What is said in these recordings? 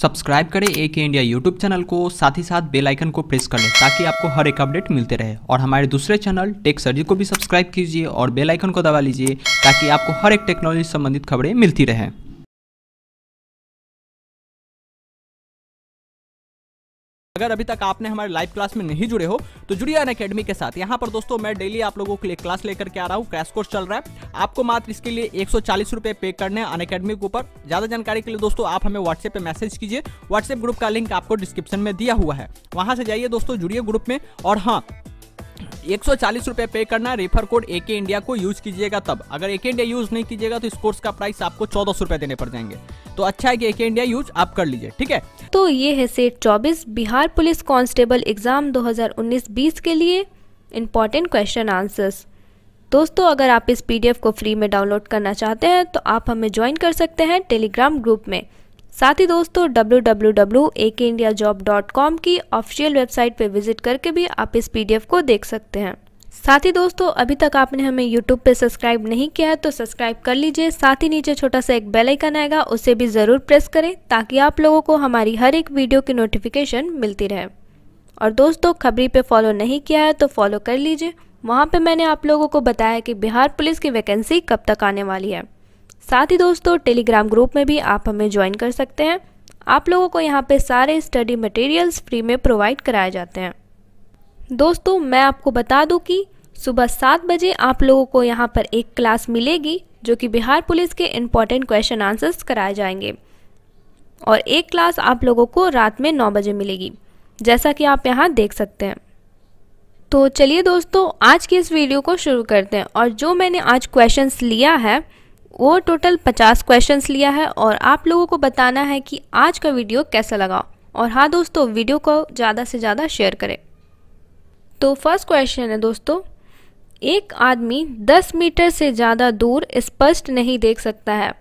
subscribe करें ए के India YouTube channel को साथ ही साथ बेल आइकन को प्रेस कर लें ताकि आपको हर एक अपडेट मिलते रहे और हमारे दूसरे चैनल टेक सर्जी को भी सब्सक्राइब कीजिए और बेल आइकन को दबा लीजिए ताकि आपको हर एक टेक्नोलॉजी संबंधित खबरें मिलती रहें अगर अभी तक आपने हमारे लाइव क्लास में नहीं जुड़े हो तो जुड़िए अन अकेडमी के साथ यहाँ पर दोस्तों मैं डेली आप लोगों के लिए क्लास लेकर के आ रहा हूँ क्रैश कोर्स चल रहा है आपको मात्र इसके लिए एक सौ पे करने हैं अन अकेडमी के ऊपर ज्यादा जानकारी के लिए दोस्तों आप हमें व्हाट्सएप पे मैसेज कीजिए व्हाट्सएप ग्रुप का लिंक आपको डिस्क्रिप्शन में दिया हुआ है वहां से जाइए दोस्तों जुड़िए ग्रुप में और हाँ एक सौ पे करना रेफर कोड ए के इंडिया को यूज कीजिएगा तब अगर ए के इंडिया यूज नहीं कीजिएगा तो इस कोर्स का प्राइस आपको चौदह सौ देने पड़ जाएंगे तो अच्छा है कि ए के इंडिया यूज आप कर लीजिए ठीक है तो ये है set 24 Bihar police constable exam 2019-20 के लिए इम्पॉर्टेंट क्वेश्चन आंसर्स दोस्तों अगर आप इस पीडीएफ को फ्री में डाउनलोड करना चाहते हैं तो आप हमें ज्वाइन कर सकते हैं टेलीग्राम ग्रुप में साथ ही दोस्तों डब्ल्यू की ऑफिशियल वेबसाइट पर विजिट करके भी आप इस पी को देख सकते हैं साथ ही दोस्तों अभी तक आपने हमें YouTube पे सब्सक्राइब नहीं किया है तो सब्सक्राइब कर लीजिए साथ ही नीचे छोटा सा एक बेल आइकन आएगा उसे भी ज़रूर प्रेस करें ताकि आप लोगों को हमारी हर एक वीडियो की नोटिफिकेशन मिलती रहे और दोस्तों खबरी पे फॉलो नहीं किया है तो फॉलो कर लीजिए वहाँ पे मैंने आप लोगों को बताया कि बिहार पुलिस की वैकेंसी कब तक आने वाली है साथ ही दोस्तों टेलीग्राम ग्रुप में भी आप हमें ज्वाइन कर सकते हैं आप लोगों को यहाँ पर सारे स्टडी मटेरियल्स फ्री में प्रोवाइड कराए जाते हैं दोस्तों मैं आपको बता दूं कि सुबह सात बजे आप लोगों को यहाँ पर एक क्लास मिलेगी जो कि बिहार पुलिस के इम्पॉर्टेंट क्वेश्चन आंसर्स कराए जाएंगे और एक क्लास आप लोगों को रात में नौ बजे मिलेगी जैसा कि आप यहाँ देख सकते हैं तो चलिए दोस्तों आज की इस वीडियो को शुरू करते हैं और जो मैंने आज क्वेश्चन लिया है वो टोटल पचास क्वेश्चन लिया है और आप लोगों को बताना है कि आज का वीडियो कैसा लगा और हाँ दोस्तों वीडियो को ज़्यादा से ज़्यादा शेयर करें तो फर्स्ट क्वेश्चन है दोस्तों एक आदमी 10 मीटर से ज़्यादा दूर स्पष्ट नहीं देख सकता है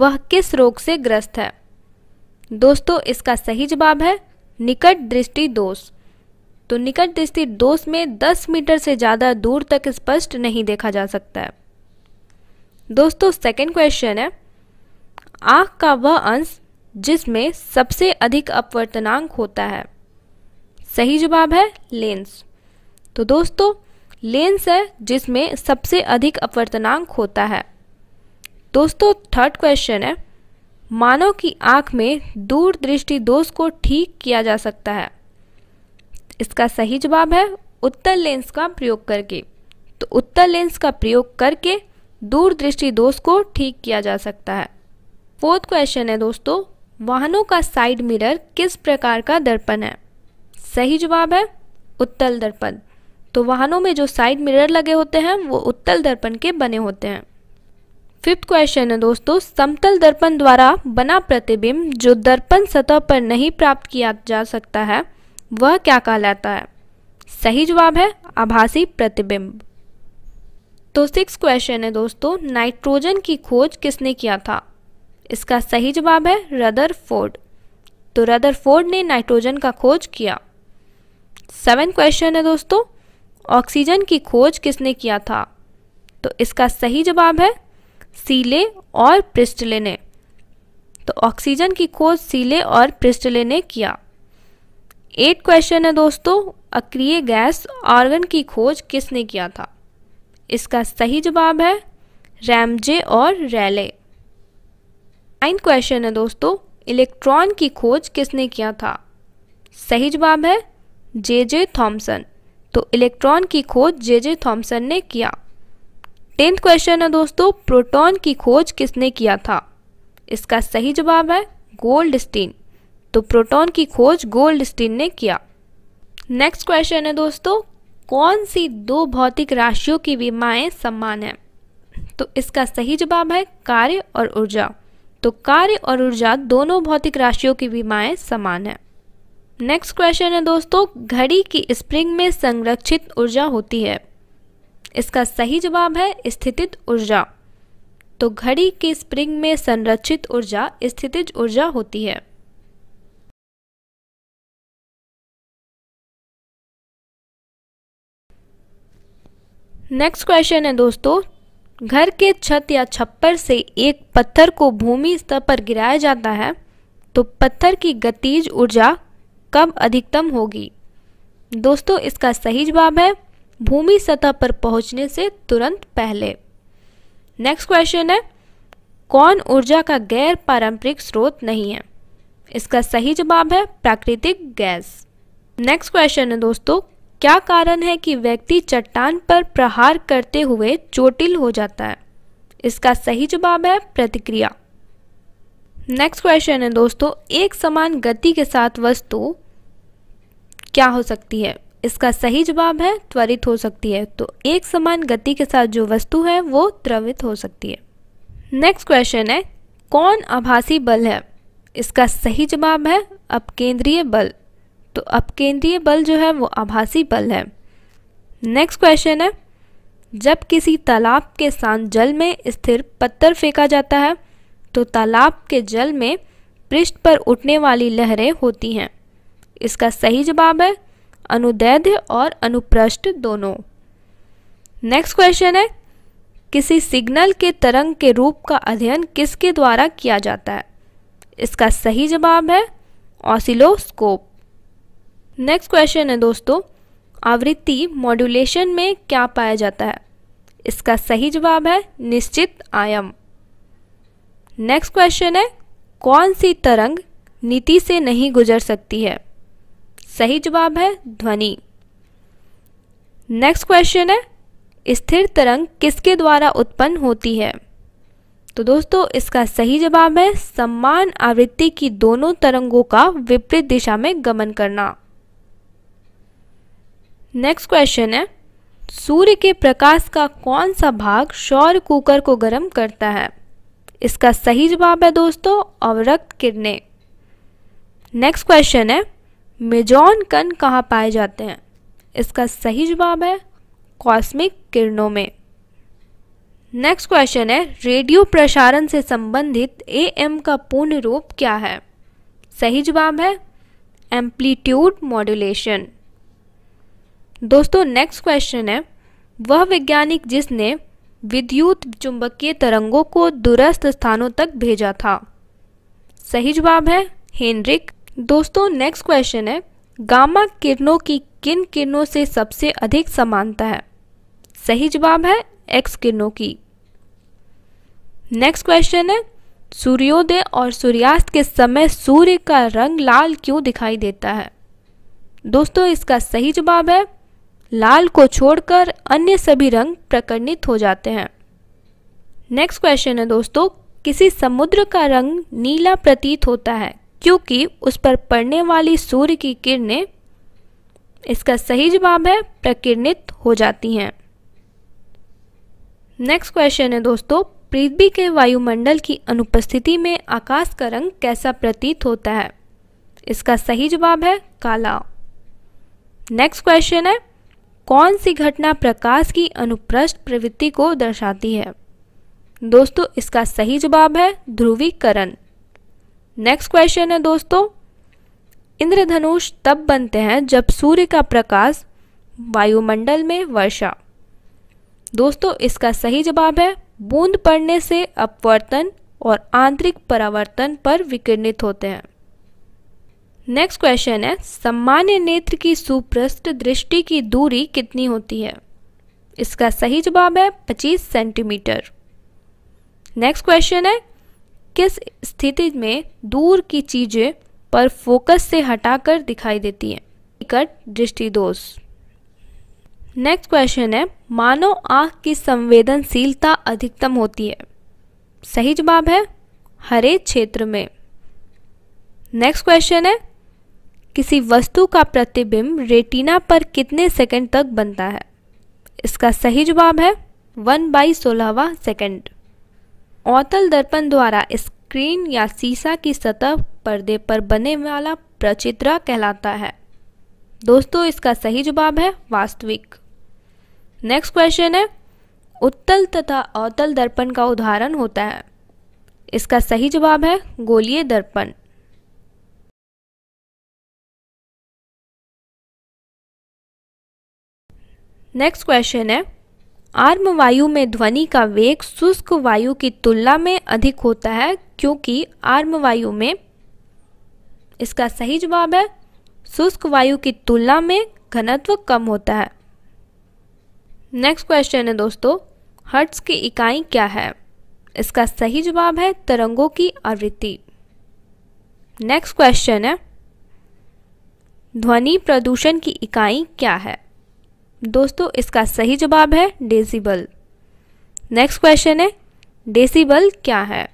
वह किस रोग से ग्रस्त है दोस्तों इसका सही जवाब है निकट दृष्टि दोष तो निकट दृष्टि दोष में 10 मीटर से ज़्यादा दूर तक स्पष्ट नहीं देखा जा सकता है दोस्तों सेकंड क्वेश्चन है आँख का वह अंश जिसमें सबसे अधिक अपवर्तनांक होता है सही जवाब है लेंस तो दोस्तों लेंस है जिसमें सबसे अधिक अपवर्तनांक होता है दोस्तों थर्ड क्वेश्चन है मानव की आंख में दूरदृष्टि दोष को ठीक किया जा सकता है इसका सही जवाब है उत्तर लेंस का प्रयोग करके तो उत्तर लेंस का प्रयोग करके दूरदृष्टि दोष को ठीक किया जा सकता है फोर्थ क्वेश्चन है दोस्तों वाहनों का साइड मिरर किस प्रकार का दर्पण है सही जवाब है उत्तल दर्पण तो वाहनों में जो साइड मिरर लगे होते हैं वो उत्तल दर्पण के बने होते हैं फिफ्थ क्वेश्चन है दोस्तों समतल दर्पण द्वारा बना प्रतिबिंब जो दर्पण सतह पर नहीं प्राप्त किया जा सकता है वह क्या कहलाता है सही जवाब है आभासी प्रतिबिंब तो सिक्स क्वेश्चन है दोस्तों नाइट्रोजन की खोज किसने किया था इसका सही जवाब है रदर फोर्ड तो रदर फोर्ड ने नाइट्रोजन का खोज किया सेवन क्वेश्चन है दोस्तों ऑक्सीजन की खोज किसने किया था तो इसका सही जवाब है सीले और प्रिस्टले ने तो ऑक्सीजन की खोज सीले और प्रिस्टले ने किया एट क्वेश्चन है दोस्तों अक्रिय गैस ऑर्गन की खोज किसने किया था इसका सही जवाब है रैमजे और रैले नाइन्थ क्वेश्चन है दोस्तों इलेक्ट्रॉन की खोज किसने किया था सही जवाब है जे जे थॉम्सन तो इलेक्ट्रॉन की खोज जे जे थॉम्सन ने किया टेंथ क्वेश्चन है दोस्तों प्रोटॉन की खोज किसने किया था इसका सही जवाब है गोल्ड स्टीन तो प्रोटॉन की खोज गोल्ड स्टीन ने किया नेक्स्ट क्वेश्चन है दोस्तों कौन सी दो भौतिक राशियों की विमाएं समान हैं तो इसका सही जवाब है कार्य और ऊर्जा तो कार्य और ऊर्जा दोनों भौतिक राशियों की विमाएं समान है नेक्स्ट क्वेश्चन है दोस्तों घड़ी की स्प्रिंग में संरक्षित ऊर्जा होती है इसका सही जवाब है स्थितिज ऊर्जा तो घड़ी की स्प्रिंग में संरक्षित ऊर्जा स्थितिज ऊर्जा होती है नेक्स्ट क्वेश्चन है दोस्तों घर के छत या छप्पर से एक पत्थर को भूमि स्तर पर गिराया जाता है तो पत्थर की गतिज ऊर्जा कब अधिकतम होगी दोस्तों इसका सही जवाब है भूमि सतह पर पहुंचने से तुरंत पहले नेक्स्ट क्वेश्चन है कौन ऊर्जा का गैर पारंपरिक स्रोत नहीं है इसका सही जवाब है प्राकृतिक गैस नेक्स्ट क्वेश्चन है दोस्तों क्या कारण है कि व्यक्ति चट्टान पर प्रहार करते हुए चोटिल हो जाता है इसका सही जवाब है प्रतिक्रिया नेक्स्ट क्वेश्चन है दोस्तों एक समान गति के साथ वस्तु क्या हो सकती है इसका सही जवाब है त्वरित हो सकती है तो एक समान गति के साथ जो वस्तु है वो त्रवित हो सकती है नेक्स्ट क्वेश्चन है कौन आभासी बल है इसका सही जवाब है अपकेंद्रीय बल तो अपकेंद्रीय बल जो है वो आभासी बल है नेक्स्ट क्वेश्चन है जब किसी तालाब के साथ जल में स्थिर पत्थर फेंका जाता है तो तालाब के जल में पृष्ठ पर उठने वाली लहरें होती हैं इसका सही जवाब है अनुदैध और अनुप्रष्ट दोनों नेक्स्ट क्वेश्चन है किसी सिग्नल के तरंग के रूप का अध्ययन किसके द्वारा किया जाता है इसका सही जवाब है ऑसिलोस्कोप नेक्स्ट क्वेश्चन है दोस्तों आवृत्ति मॉड्यूलेशन में क्या पाया जाता है इसका सही जवाब है निश्चित आयम नेक्स्ट क्वेश्चन है कौन सी तरंग नीति से नहीं गुजर सकती है सही जवाब है ध्वनि नेक्स्ट क्वेश्चन है स्थिर तरंग किसके द्वारा उत्पन्न होती है तो दोस्तों इसका सही जवाब है सम्मान आवृत्ति की दोनों तरंगों का विपरीत दिशा में गमन करना नेक्स्ट क्वेश्चन है सूर्य के प्रकाश का कौन सा भाग शौर कुकर को गर्म करता है इसका सही जवाब है दोस्तों अवरक्त किरणें नेक्स्ट क्वेश्चन है मेजॉन कण कहाँ पाए जाते हैं इसका सही जवाब है कॉस्मिक किरणों में नेक्स्ट क्वेश्चन है रेडियो प्रसारण से संबंधित ए एम का पूर्ण रूप क्या है सही जवाब है एम्पलीट्यूड मॉड्यूलेशन दोस्तों नेक्स्ट क्वेश्चन है वह वैज्ञानिक जिसने विद्युत चुंबकीय तरंगों को दूरस्थ स्थानों तक भेजा था सही जवाब है हेनरिक दोस्तों नेक्स्ट क्वेश्चन है गामा किरणों की किन किरणों से सबसे अधिक समानता है सही जवाब है एक्स किरणों की नेक्स्ट क्वेश्चन है सूर्योदय और सूर्यास्त के समय सूर्य का रंग लाल क्यों दिखाई देता है दोस्तों इसका सही जवाब है लाल को छोड़कर अन्य सभी रंग प्रकरणित हो जाते हैं नेक्स्ट क्वेश्चन है दोस्तों किसी समुद्र का रंग नीला प्रतीत होता है क्योंकि उस पर पड़ने वाली सूर्य की किरणें इसका सही जवाब है प्रकिरणित हो जाती हैं नेक्स्ट क्वेश्चन है दोस्तों पृथ्वी के वायुमंडल की अनुपस्थिति में आकाश का रंग कैसा प्रतीत होता है इसका सही जवाब है काला नेक्स्ट क्वेश्चन है कौन सी घटना प्रकाश की अनुप्रस्थ प्रवृत्ति को दर्शाती है दोस्तों इसका सही जवाब है ध्रुवीकरण नेक्स्ट क्वेश्चन है दोस्तों इंद्रधनुष तब बनते हैं जब सूर्य का प्रकाश वायुमंडल में वर्षा दोस्तों इसका सही जवाब है बूंद पड़ने से अपवर्तन और आंतरिक परावर्तन पर विकिरणित होते हैं नेक्स्ट क्वेश्चन है सामान्य नेत्र की सुप्रस्त दृष्टि की दूरी कितनी होती है इसका सही जवाब है 25 सेंटीमीटर नेक्स्ट क्वेश्चन है किस स्थिति में दूर की चीज़ें पर फोकस से हटाकर दिखाई देती हैं निकट दृष्टि दोष नेक्स्ट क्वेश्चन है मानव आंख की संवेदनशीलता अधिकतम होती है सही जवाब है हरे क्षेत्र में नेक्स्ट क्वेश्चन है किसी वस्तु का प्रतिबिंब रेटिना पर कितने सेकंड तक बनता है इसका सही जवाब है वन बाई सोलहवा सेकेंड अवतल दर्पण द्वारा स्क्रीन या शीशा की सतह पर्दे पर बने वाला प्रचित्र कहलाता है दोस्तों इसका सही जवाब है वास्तविक नेक्स्ट क्वेश्चन है उत्तल तथा अवतल दर्पण का उदाहरण होता है इसका सही जवाब है गोलीय दर्पण नेक्स्ट क्वेश्चन है आर्म वायु में ध्वनि का वेग शुष्क वायु की तुलना में अधिक होता है क्योंकि आर्म वायु में इसका सही जवाब है शुष्क वायु की तुलना में घनत्व कम होता है नेक्स्ट क्वेश्चन है दोस्तों हर्ट्स की इकाई क्या है इसका सही जवाब है तरंगों की आवृत्ति नेक्स्ट क्वेश्चन है ध्वनि प्रदूषण की इकाई क्या है दोस्तों इसका सही जवाब है डेसिबल नेक्स्ट क्वेश्चन है डेसिबल क्या है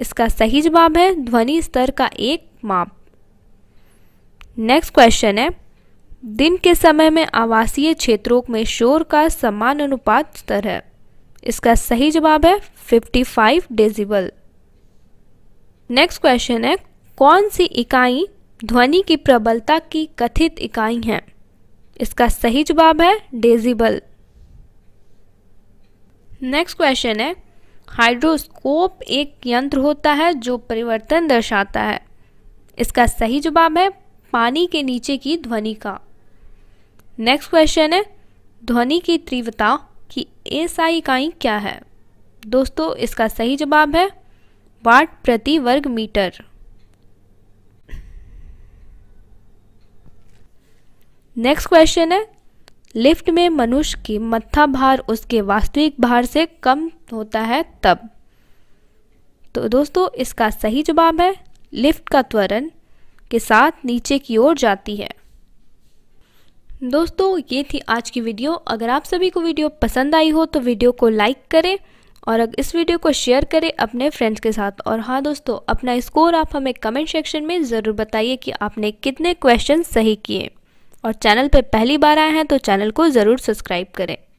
इसका सही जवाब है ध्वनि स्तर का एक माप नेक्स्ट क्वेश्चन है दिन के समय में आवासीय क्षेत्रों में शोर का समान अनुपात स्तर है इसका सही जवाब है 55 डेसिबल नेक्स्ट क्वेश्चन है कौन सी इकाई ध्वनि की प्रबलता की कथित इकाई है इसका सही जवाब है डेजिबल नेक्स्ट क्वेश्चन है हाइड्रोस्कोप एक यंत्र होता है जो परिवर्तन दर्शाता है इसका सही जवाब है पानी के नीचे की ध्वनि का नेक्स्ट क्वेश्चन है ध्वनि की तीव्रता की एसआई इकाई क्या है दोस्तों इसका सही जवाब है वाट प्रति वर्ग मीटर नेक्स्ट क्वेश्चन है लिफ्ट में मनुष्य की मत्था भार उसके वास्तविक भार से कम होता है तब तो दोस्तों इसका सही जवाब है लिफ्ट का त्वरण के साथ नीचे की ओर जाती है दोस्तों ये थी आज की वीडियो अगर आप सभी को वीडियो पसंद आई हो तो वीडियो को लाइक करें और इस वीडियो को शेयर करें अपने फ्रेंड्स के साथ और हाँ दोस्तों अपना स्कोर आप हमें कमेंट सेक्शन में ज़रूर बताइए कि आपने कितने क्वेश्चन सही किए और चैनल पर पहली बार आए हैं तो चैनल को ज़रूर सब्सक्राइब करें